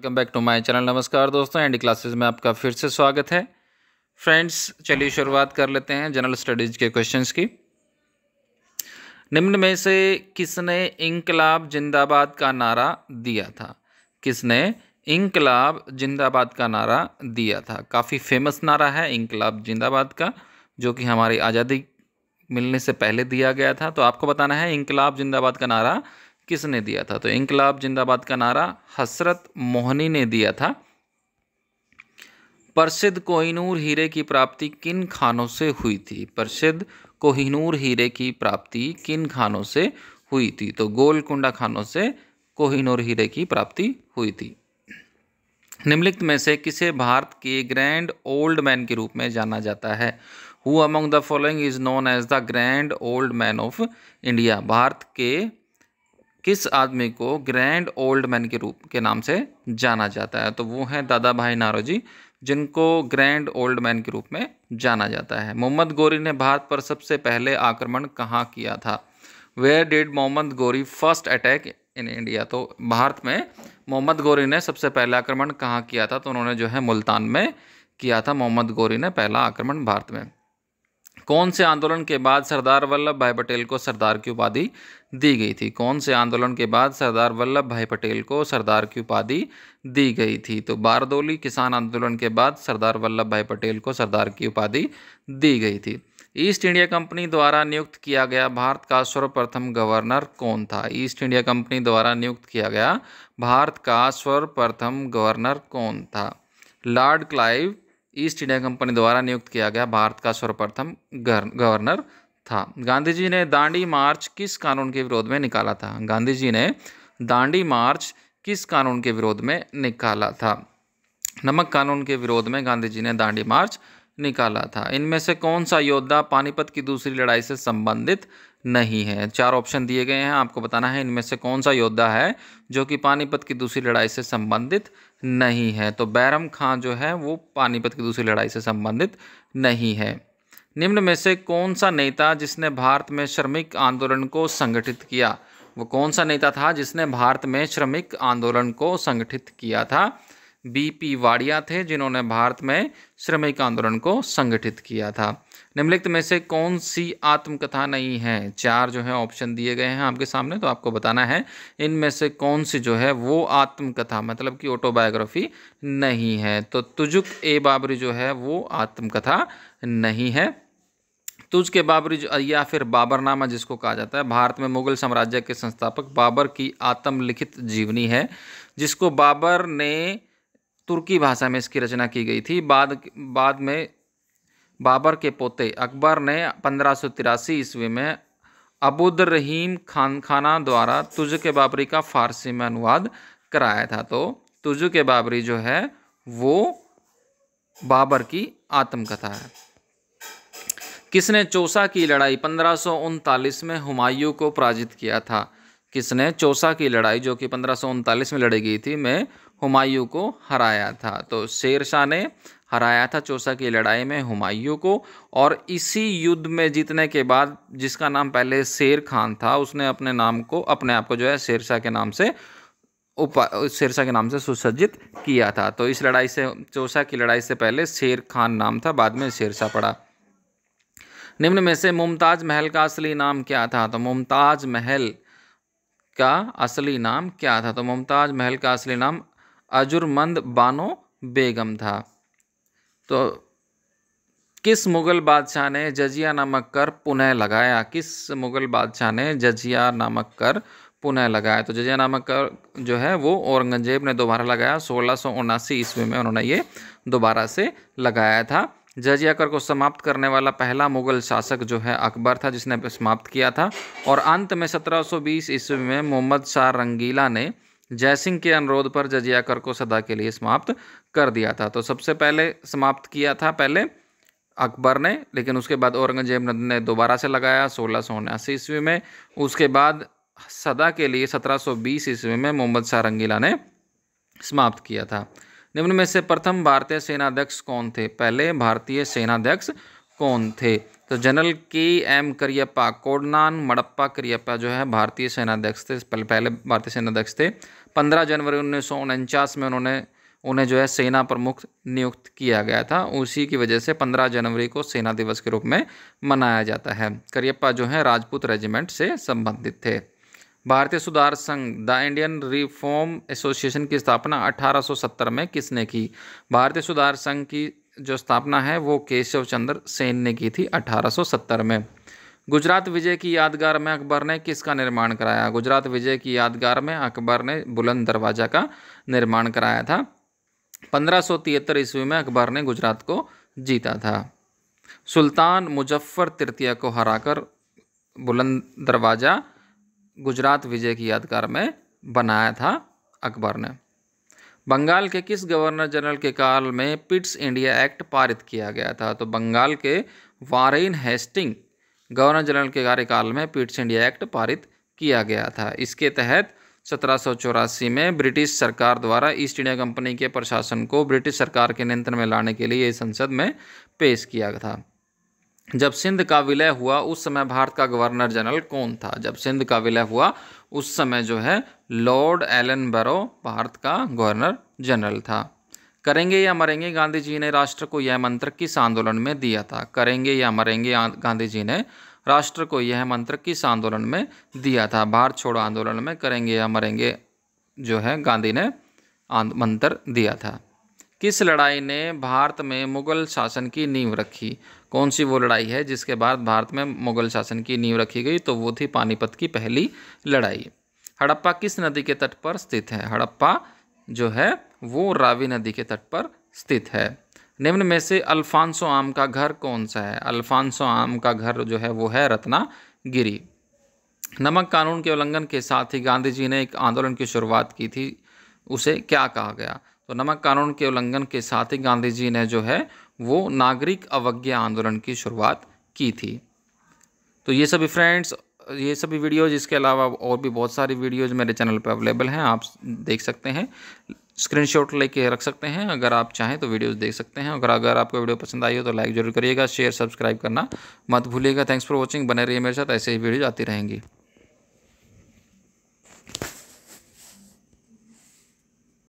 welcome back to my channel नमस्कार दोस्तों Andy classes में आपका फिर से स्वागत है फ्रेंड्स चलिए शुरुआत कर लेते हैं जनरल स्टडीज़ के क्वेश्चंस की निम्न में से किसने इंकलाब जिंदाबाद का नारा दिया था किसने इंकलाब जिंदाबाद का नारा दिया था काफ़ी फेमस नारा है इंकलाब जिंदाबाद का जो कि हमारी आज़ादी मिलने से पहले दिया गया था तो आपको बताना है इंकलाब जिंदाबाद का नारा किसने दिया था तो इनकलाब जिंदाबाद का नारा हसरत मोहनी ने दिया था प्रसिद्ध कोहिनूर हीरे की प्राप्ति किन खानों से हुई थी प्रसिद्ध कोहिनूर हीरे की प्राप्ति किन खानों से हुई थी तो गोलकुंडा खानों से कोहिनूर हीरे की प्राप्ति हुई थी निम्नलिखित में से किसे भारत के ग्रैंड ओल्ड मैन के रूप में जाना जाता है who among the following is known as the grand old man of India Bharat के किस आदमी को ग्रैंड ओल्ड मैन के रूप के नाम से जाना जाता है तो वो हैं दादा भाई नारोजी जिनको ग्रैंड ओल्ड मैन के रूप में जाना जाता है मोहम्मद गोरी ने भारत पर सबसे पहले आक्रमण कहाँ किया था वेयर डिड मोहम्मद गोरी फर्स्ट अटैक इन इंडिया तो भारत में मोहम्मद गोरी ने सबसे पहला आक्रमण कहाँ किया था तो उन्होंने जो है मुल्तान में किया था मोहम्मद गोरी ने पहला आक्रमण भारत में कौन से आंदोलन के बाद सरदार वल्लभ भाई पटेल को सरदार की उपाधि दी गई थी कौन से आंदोलन के बाद सरदार वल्लभ भाई पटेल को सरदार की उपाधि दी गई थी तो बारदोली किसान आंदोलन के बाद सरदार वल्लभ भाई पटेल को सरदार की उपाधि दी गई थी ईस्ट इंडिया कंपनी द्वारा नियुक्त किया गया भारत का सर्वप्रथम गवर्नर कौन था ईस्ट इंडिया कंपनी द्वारा नियुक्त किया गया भारत का सर्वप्रथम गवर्नर कौन था lord Clive East India company द्वारा नियुक्त किया गया भारत का सर्वप्रथम गवर्नर था गांधी जी ने दांडी मार्च किस कानून के विरोध में निकाला था गांधी जी ने दांडी मार्च किस कानून के विरोध में निकाला था नमक कानून के विरोध में गांधी जी ने दांडी मार्च निकाला था इनमें से कौन सा योद्धा पानीपत की दूसरी लड़ाई से संबंधित नहीं है चार ऑप्शन दिए गए हैं आपको बताना है इनमें से कौन सा योद्धा है जो कि पानीपत की दूसरी लड़ाई से संबंधित नहीं है तो बैरम खां जो है वो पानीपत की दूसरी लड़ाई से संबंधित नहीं है निम्न में से कौन सा नेता जिसने भारत में श्रमिक आंदोलन को संगठित किया वो कौन सा नेता था जिसने भारत में श्रमिक आंदोलन को संगठित किया था बी पी वाड़िया थे जिन्होंने भारत में श्रमिक आंदोलन को संगठित किया था निम्नलिखित में से कौन सी आत्मकथा नहीं है चार जो है ऑप्शन दिए गए हैं आपके सामने तो आपको बताना है इनमें से कौन सी जो है वो आत्मकथा मतलब कि ऑटोबायोग्राफी नहीं है तो तुजुक ए बाबरी जो है वो आत्मकथा नहीं है तुज के बाबरी या फिर बाबरनामा जिसको कहा जाता है भारत में मुगल साम्राज्य के संस्थापक बाबर की आत्मलिखित जीवनी है जिसको बाबर ने तुर्की भाषा में इसकी रचना की गई थी बाद बाद में बाबर के पोते अकबर ने पंद्रह सौ तिरासी ईस्वी में अबूदर रहीम खान खाना द्वारा तुज के बाबरी का फारसी में अनुवाद कराया था तो तुज के बाबरी जो है वो बाबर की आत्मकथा है किसने चौसा की लड़ाई पंद्रह में हुमायूं को पराजित किया था किसने चौसा की लड़ाई जो कि पंद्रह में लड़ी गई थी में हुमायूं को हराया था तो शेर शाह ने हराया था चौसा की लड़ाई में हुमायूं को और इसी युद्ध में जीतने के बाद जिसका नाम पहले शेर खान था उसने अपने नाम को अपने आप को जो है शेर शाह के नाम से उपा शेरशाह के नाम से सुसज्जित किया था तो इस लड़ाई से चौसा की लड़ाई से पहले शेर खान नाम था बाद में शेरशाह पड़ा निम्न में से मुमताज़ महल का असली नाम क्या था तो मुमताज़ महल का असली नाम क्या था तो मुमताज़ महल का असली नाम अजुरमंद बानो बेगम था तो किस मुग़ल बादशाह ने जजिया नामक कर पुनः लगाया किस मुग़ल बादशाह ने जजिया नामक कर पुनः लगाया तो जजिया नामक कर जो है वो औरंगजेब ने दोबारा लगाया सोलह सौ उनासी ईस्वी में उन्होंने ये दोबारा से लगाया था जजिया कर को समाप्त करने वाला पहला मुगल शासक जो है अकबर था जिसने समाप्त किया था और अंत में 1720 ईस्वी में मोहम्मद शाह रंगीला ने जयसिंह के अनुरोध पर जजिया कर को सदा के लिए समाप्त कर दिया था तो सबसे पहले समाप्त किया था पहले अकबर ने लेकिन उसके बाद औरंगजेब ने दोबारा से लगाया सोलह सौ उन्यासी ईस्वी में उसके बाद सदा के लिए 1720 ईस्वी में मोहम्मद शाह रंगीला ने समाप्त किया था निम्न में से प्रथम भारतीय सेनाध्यक्ष कौन थे पहले भारतीय सेनाध्यक्ष कौन थे तो जनरल के एम करियप्पा कोडनान मड़प्पा करियप्पा जो है भारतीय सेनाध्यक्ष थे पहले भारतीय सेनाध्यक्ष थे पंद्रह जनवरी उन्नीस में उन्होंने उन्हें जो है सेना प्रमुख नियुक्त किया गया था उसी की वजह से 15 जनवरी को सेना दिवस के रूप में मनाया जाता है करियप्पा जो है राजपूत रेजिमेंट से संबंधित थे भारतीय सुधार संघ द इंडियन रिफॉर्म एसोसिएशन की स्थापना 1870 में किसने की भारतीय सुधार संघ की जो स्थापना है वो केशव चंद्र सेन ने की थी 1870 में गुजरात विजय की यादगार में अकबर ने किसका निर्माण कराया गुजरात विजय की यादगार में अकबर ने बुलंद दरवाज़ा का निर्माण कराया था पंद्रह सौ तिहत्तर ईस्वी में अकबर ने गुजरात को जीता था सुल्तान मुजफ्फर तृतीय को हराकर बुलंद दरवाज़ा गुजरात विजय की यादगार में बनाया था अकबर ने बंगाल के किस गवर्नर जनरल के काल में पिट्स इंडिया एक्ट पारित किया गया था तो बंगाल के वारेन हेस्टिंग गवर्नर जनरल के कार्यकाल में पिट्स इंडिया एक्ट पारित किया गया था इसके तहत सत्रह में ब्रिटिश सरकार द्वारा ईस्ट इंडिया कंपनी के प्रशासन को ब्रिटिश सरकार के नियंत्रण में लाने के लिए संसद में पेश किया था जब सिंध का विलय हुआ उस समय भारत का गवर्नर जनरल कौन था जब सिंध का विलय हुआ उस समय जो है लॉर्ड एलन बरो भारत का गवर्नर जनरल था करेंगे या मरेंगे गांधी जी ने राष्ट्र को यह मंत्र किस आंदोलन में दिया था करेंगे या मरेंगे गांधी जी ने राष्ट्र को यह मंत्र किस आंदोलन में दिया था भारत छोड़ो आंदोलन में करेंगे या मरेंगे जो है गांधी ने मंत्र दिया था किस लड़ाई ने भारत में मुगल शासन की नींव रखी कौन सी वो लड़ाई है जिसके बाद भारत में मुगल शासन की नींव रखी गई तो वो थी पानीपत की पहली लड़ाई हड़प्पा किस नदी के तट पर स्थित है हड़प्पा जो है वो रावी नदी के तट पर स्थित है निम्न में से अल्फांसो आम का घर कौन सा है अल्फांसो आम का घर जो है वो है रत्नागिरी नमक कानून के उल्लंघन के साथ ही गांधी जी ने एक आंदोलन की शुरुआत की थी उसे क्या कहा गया तो नमक कानून के उल्लंघन के साथ ही गांधी जी ने जो है वो नागरिक अवज्ञा आंदोलन की शुरुआत की थी तो ये सभी फ्रेंड्स ये सभी वीडियोज़ इसके अलावा और भी बहुत सारी वीडियोज़ मेरे चैनल पर अवेलेबल हैं आप देख सकते हैं स्क्रीनशॉट लेके रख सकते हैं अगर आप चाहें तो वीडियोस देख सकते हैं अगर अगर आपको वीडियो पसंद आई हो तो लाइक जरूर करिएगा शेयर सब्सक्राइब करना मत भूलिएगा थैंक्स फॉर वॉचिंग बने रहिए मेरे साथ ऐसे ही वीडियोज आती रहेंगी